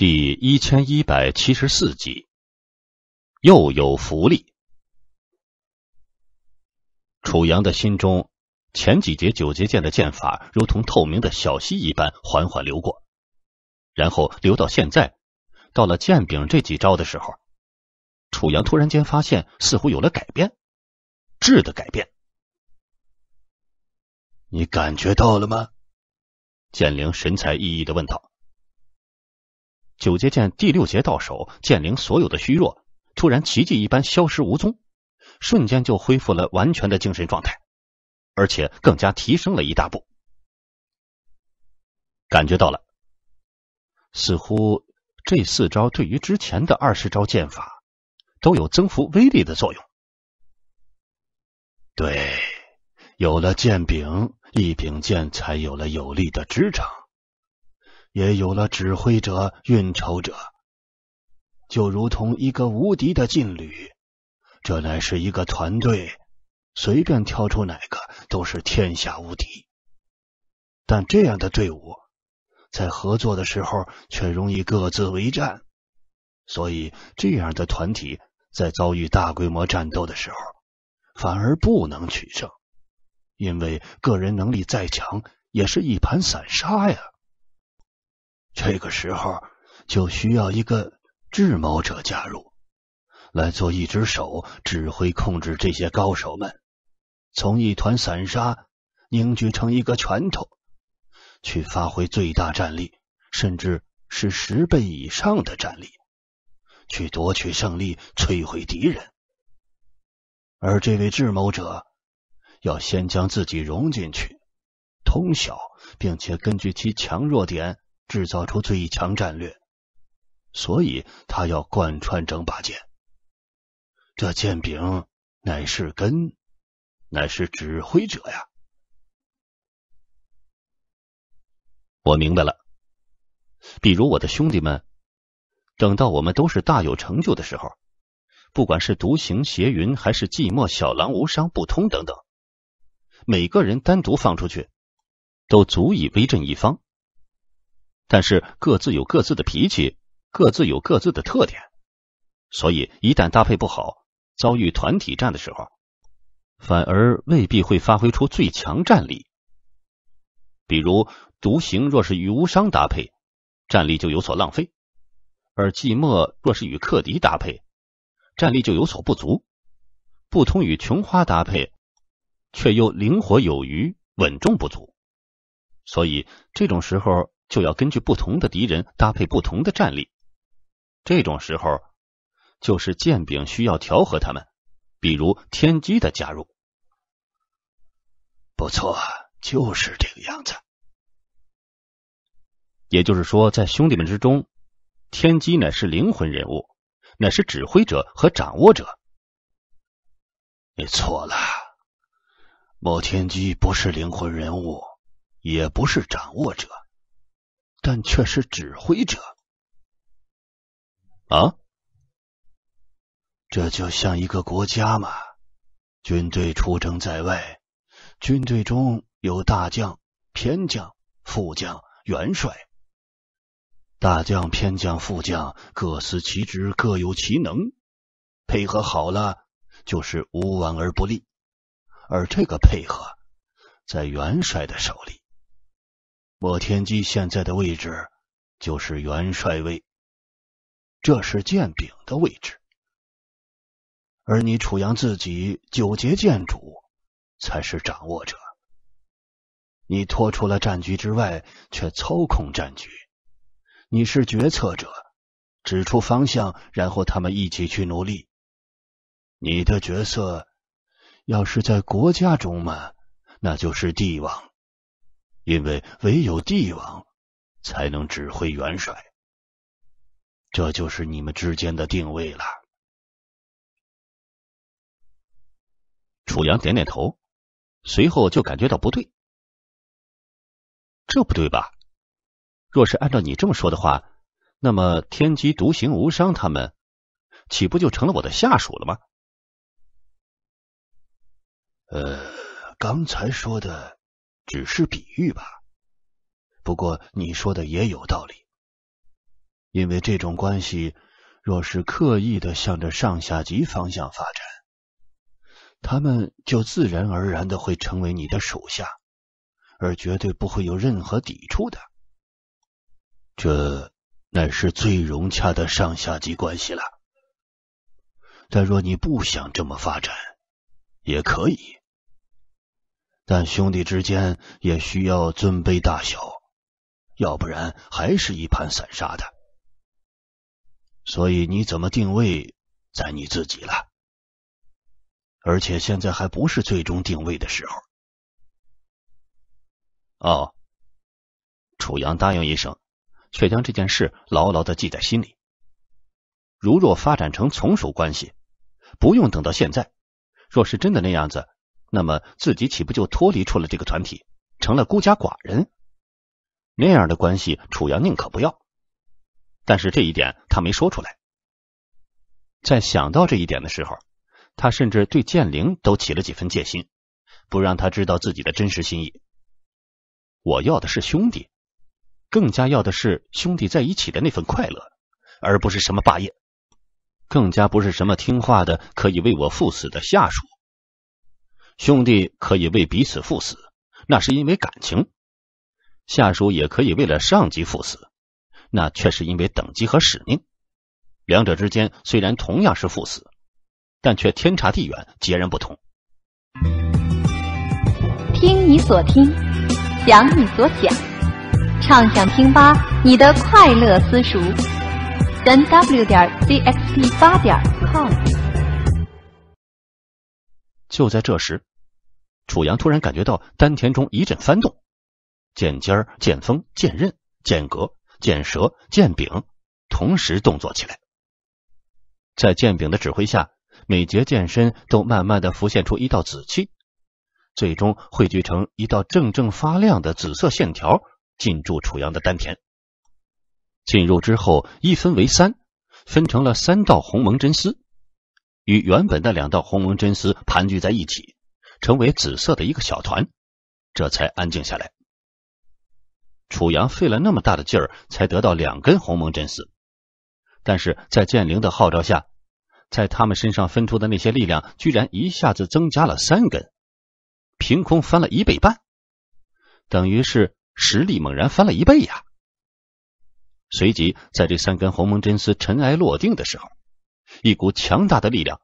第一千一百七十四集，又有福利。楚阳的心中，前几节九节剑的剑法如同透明的小溪一般缓缓流过，然后流到现在，到了剑柄这几招的时候，楚阳突然间发现，似乎有了改变，质的改变。你感觉到了吗？剑灵神采奕奕的问道。九阶剑第六节到手，剑灵所有的虚弱突然奇迹一般消失无踪，瞬间就恢复了完全的精神状态，而且更加提升了一大步。感觉到了，似乎这四招对于之前的二十招剑法都有增幅威力的作用。对，有了剑柄，一柄剑才有了有力的支撑。也有了指挥者、运筹者，就如同一个无敌的劲旅。这乃是一个团队，随便挑出哪个都是天下无敌。但这样的队伍，在合作的时候却容易各自为战，所以这样的团体在遭遇大规模战斗的时候，反而不能取胜。因为个人能力再强，也是一盘散沙呀。这个时候就需要一个智谋者加入，来做一只手指挥控制这些高手们，从一团散沙凝聚成一个拳头，去发挥最大战力，甚至是十倍以上的战力，去夺取胜利，摧毁敌人。而这位智谋者要先将自己融进去，通晓并且根据其强弱点。制造出最强战略，所以他要贯穿整把剑。这剑柄乃是根，乃是指挥者呀。我明白了。比如我的兄弟们，等到我们都是大有成就的时候，不管是独行邪云，还是寂寞小狼无伤不通等等，每个人单独放出去，都足以威震一方。但是各自有各自的脾气，各自有各自的特点，所以一旦搭配不好，遭遇团体战的时候，反而未必会发挥出最强战力。比如独行若是与无伤搭配，战力就有所浪费；而寂寞若是与克敌搭配，战力就有所不足。不通与琼花搭配，却又灵活有余，稳重不足。所以这种时候。就要根据不同的敌人搭配不同的战力，这种时候就是剑柄需要调和他们，比如天机的加入。不错，就是这个样子。也就是说，在兄弟们之中，天机乃是灵魂人物，乃是指挥者和掌握者。你错了，某天机不是灵魂人物，也不是掌握者。但却是指挥者啊！这就像一个国家嘛，军队出征在外，军队中有大将、偏将、副将、元帅，大将、偏将、副将各司其职，各有其能，配合好了就是无往而不利。而这个配合在元帅的手里。莫天机现在的位置就是元帅位，这是剑柄的位置，而你楚阳自己九节剑主才是掌握者。你脱出了战局之外，却操控战局，你是决策者，指出方向，然后他们一起去努力。你的角色要是在国家中嘛，那就是帝王。因为唯有帝王才能指挥元帅，这就是你们之间的定位了。楚阳点点头，随后就感觉到不对，这不对吧？若是按照你这么说的话，那么天机独行无伤他们，岂不就成了我的下属了吗？呃，刚才说的。只是比喻吧，不过你说的也有道理。因为这种关系，若是刻意的向着上下级方向发展，他们就自然而然的会成为你的属下，而绝对不会有任何抵触的。这乃是最融洽的上下级关系了。但若你不想这么发展，也可以。但兄弟之间也需要尊卑大小，要不然还是一盘散沙的。所以你怎么定位，在你自己了。而且现在还不是最终定位的时候。哦，楚阳答应一声，却将这件事牢牢的记在心里。如若发展成从属关系，不用等到现在。若是真的那样子。那么自己岂不就脱离出了这个团体，成了孤家寡人？那样的关系，楚阳宁可不要。但是这一点他没说出来。在想到这一点的时候，他甚至对剑灵都起了几分戒心，不让他知道自己的真实心意。我要的是兄弟，更加要的是兄弟在一起的那份快乐，而不是什么霸业，更加不是什么听话的可以为我赴死的下属。兄弟可以为彼此赴死，那是因为感情；下属也可以为了上级赴死，那却是因为等级和使命。两者之间虽然同样是赴死，但却天差地远，截然不同。听你所听，想你所想，畅想听吧，你的快乐私塾三 w 点 cxt 八点 com。就在这时。楚阳突然感觉到丹田中一阵翻动，剑尖、剑锋、剑刃、剑格、剑舌、剑柄同时动作起来。在剑柄的指挥下，每节剑身都慢慢的浮现出一道紫气，最终汇聚成一道正正发亮的紫色线条，进驻楚阳的丹田。进入之后，一分为三，分成了三道鸿蒙真丝，与原本的两道鸿蒙真丝盘踞在一起。成为紫色的一个小团，这才安静下来。楚阳费了那么大的劲儿，才得到两根鸿蒙真丝，但是在剑灵的号召下，在他们身上分出的那些力量，居然一下子增加了三根，凭空翻了一倍半，等于是实力猛然翻了一倍呀！随即，在这三根鸿蒙真丝尘埃落定的时候，一股强大的力量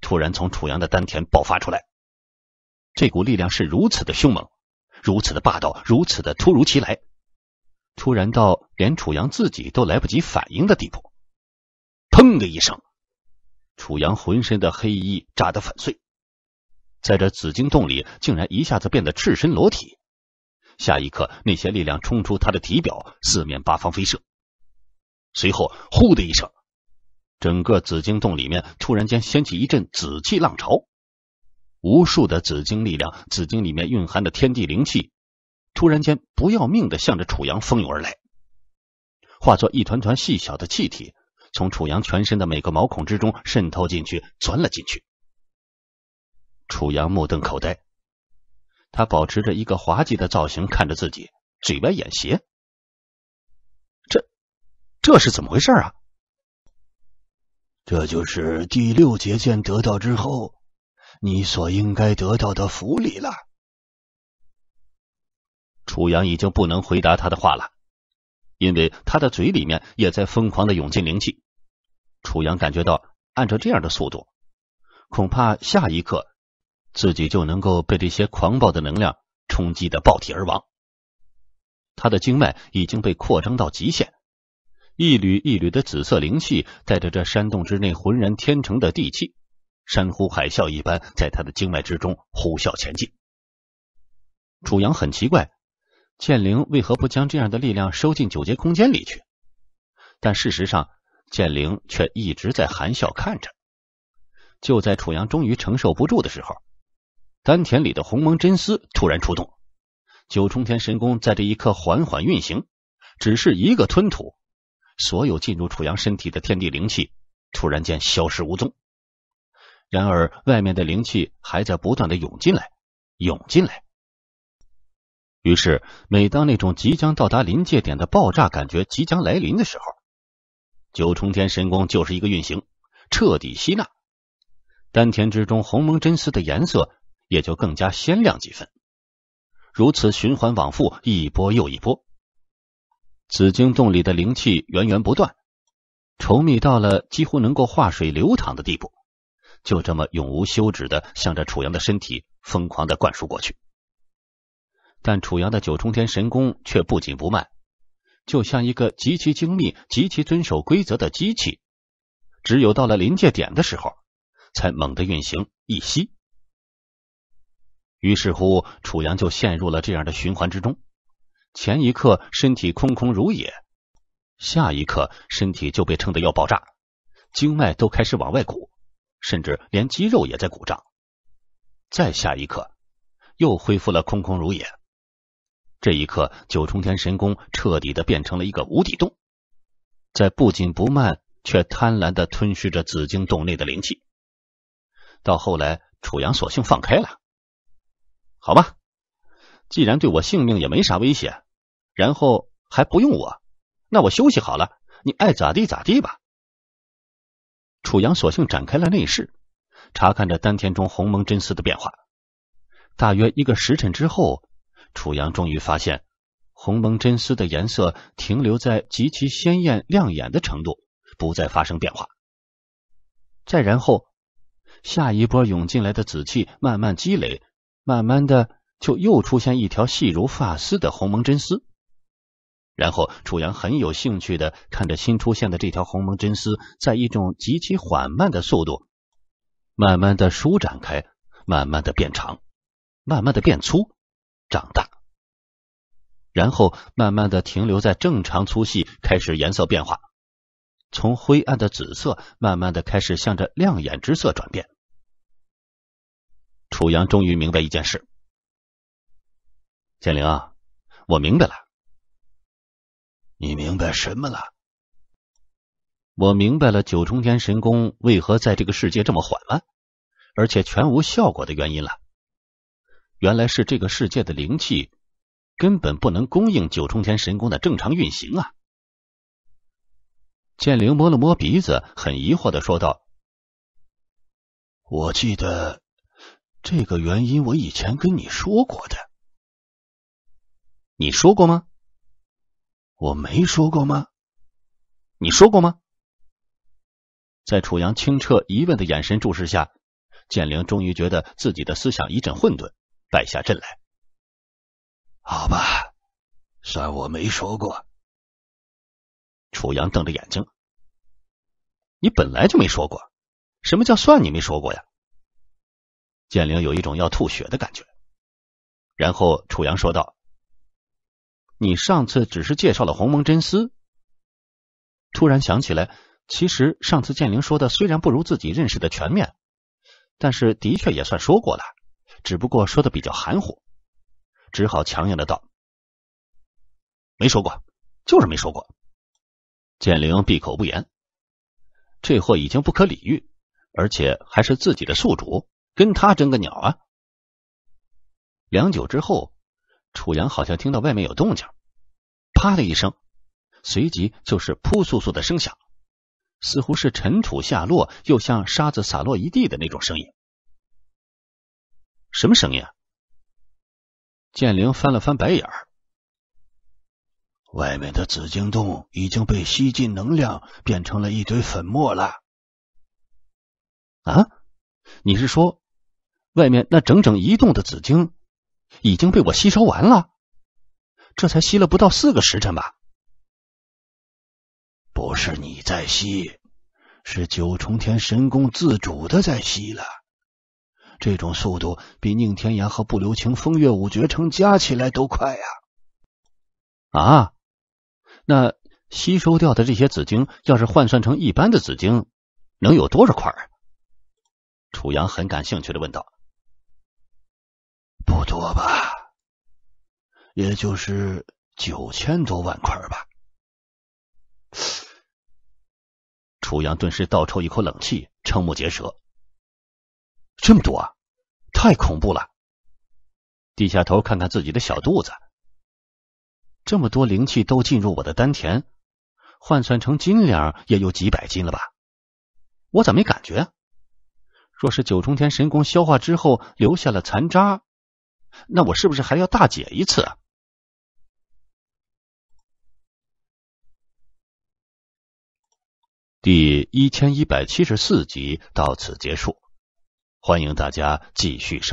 突然从楚阳的丹田爆发出来。这股力量是如此的凶猛，如此的霸道，如此的突如其来，突然到连楚阳自己都来不及反应的地步。砰的一声，楚阳浑身的黑衣炸得粉碎，在这紫金洞里竟然一下子变得赤身裸体。下一刻，那些力量冲出他的体表，四面八方飞射。随后，呼的一声，整个紫金洞里面突然间掀起一阵紫气浪潮。无数的紫晶力量，紫晶里面蕴含的天地灵气，突然间不要命的向着楚阳蜂涌而来，化作一团团细小的气体，从楚阳全身的每个毛孔之中渗透进去，钻了进去。楚阳目瞪口呆，他保持着一个滑稽的造型看着自己，嘴歪眼斜。这，这是怎么回事啊？这就是第六节剑得到之后。你所应该得到的福利了。楚阳已经不能回答他的话了，因为他的嘴里面也在疯狂的涌进灵气。楚阳感觉到，按照这样的速度，恐怕下一刻自己就能够被这些狂暴的能量冲击的爆体而亡。他的经脉已经被扩张到极限，一缕一缕的紫色灵气带着这山洞之内浑然天成的地气。山呼海啸一般在他的经脉之中呼啸前进。楚阳很奇怪，剑灵为何不将这样的力量收进九阶空间里去？但事实上，剑灵却一直在含笑看着。就在楚阳终于承受不住的时候，丹田里的鸿蒙真丝突然出动，九重天神功在这一刻缓缓运行。只是一个吞吐，所有进入楚阳身体的天地灵气突然间消失无踪。然而，外面的灵气还在不断的涌进来，涌进来。于是，每当那种即将到达临界点的爆炸感觉即将来临的时候，九重天神功就是一个运行，彻底吸纳。丹田之中，鸿蒙真丝的颜色也就更加鲜亮几分。如此循环往复，一波又一波。紫晶洞里的灵气源源不断，稠密到了几乎能够化水流淌的地步。就这么永无休止的向着楚阳的身体疯狂的灌输过去，但楚阳的九重天神功却不紧不慢，就像一个极其精密、极其遵守规则的机器，只有到了临界点的时候，才猛地运行一吸。于是乎，楚阳就陷入了这样的循环之中：前一刻身体空空如也，下一刻身体就被撑得要爆炸，经脉都开始往外鼓。甚至连肌肉也在鼓胀，再下一刻又恢复了空空如也。这一刻，九重天神功彻底的变成了一个无底洞，在不紧不慢却贪婪的吞噬着紫晶洞内的灵气。到后来，楚阳索性放开了，好吧，既然对我性命也没啥威胁，然后还不用我，那我休息好了，你爱咋地咋地吧。楚阳索性展开了内饰，查看着丹田中鸿蒙真丝的变化。大约一个时辰之后，楚阳终于发现，鸿蒙真丝的颜色停留在极其鲜艳亮眼的程度，不再发生变化。再然后，下一波涌进来的紫气慢慢积累，慢慢的就又出现一条细如发丝的鸿蒙真丝。然后，楚阳很有兴趣的看着新出现的这条鸿蒙真丝，在一种极其缓慢的速度，慢慢的舒展开，慢慢的变长，慢慢的变粗，长大，然后慢慢的停留在正常粗细，开始颜色变化，从灰暗的紫色慢慢的开始向着亮眼之色转变。楚阳终于明白一件事，建灵啊，我明白了。你明白什么了？我明白了九重天神功为何在这个世界这么缓慢，而且全无效果的原因了。原来是这个世界的灵气根本不能供应九重天神功的正常运行啊！剑灵摸了摸鼻子，很疑惑的说道：“我记得这个原因，我以前跟你说过的，你说过吗？”我没说过吗？你说过吗？在楚阳清澈疑问的眼神注视下，建灵终于觉得自己的思想一阵混沌，败下阵来。好吧，算我没说过。楚阳瞪着眼睛，你本来就没说过，什么叫算你没说过呀？建灵有一种要吐血的感觉。然后楚阳说道。你上次只是介绍了鸿蒙真丝。突然想起来，其实上次剑灵说的虽然不如自己认识的全面，但是的确也算说过了，只不过说的比较含糊，只好强硬的道：“没说过，就是没说过。”剑灵闭口不言。这货已经不可理喻，而且还是自己的宿主，跟他争个鸟啊！良久之后。楚阳好像听到外面有动静，啪的一声，随即就是扑簌簌的声响，似乎是尘土下落，又像沙子洒落一地的那种声音。什么声音？剑灵翻了翻白眼儿，外面的紫晶洞已经被吸进能量，变成了一堆粉末了。啊，你是说，外面那整整一栋的紫晶？已经被我吸收完了，这才吸了不到四个时辰吧？不是你在吸，是九重天神功自主的在吸了。这种速度比宁天涯和不留情风月五绝城加起来都快呀！啊，那吸收掉的这些紫晶，要是换算成一般的紫晶，能有多少块啊？楚阳很感兴趣的问道。不多吧，也就是九千多万块吧。楚阳顿时倒抽一口冷气，瞠目结舌。这么多啊，太恐怖了！低下头看看自己的小肚子，这么多灵气都进入我的丹田，换算成斤两也有几百斤了吧？我咋没感觉？若是九重天神功消化之后留下了残渣？那我是不是还要大解一次？第一千一百七十四集到此结束，欢迎大家继续收。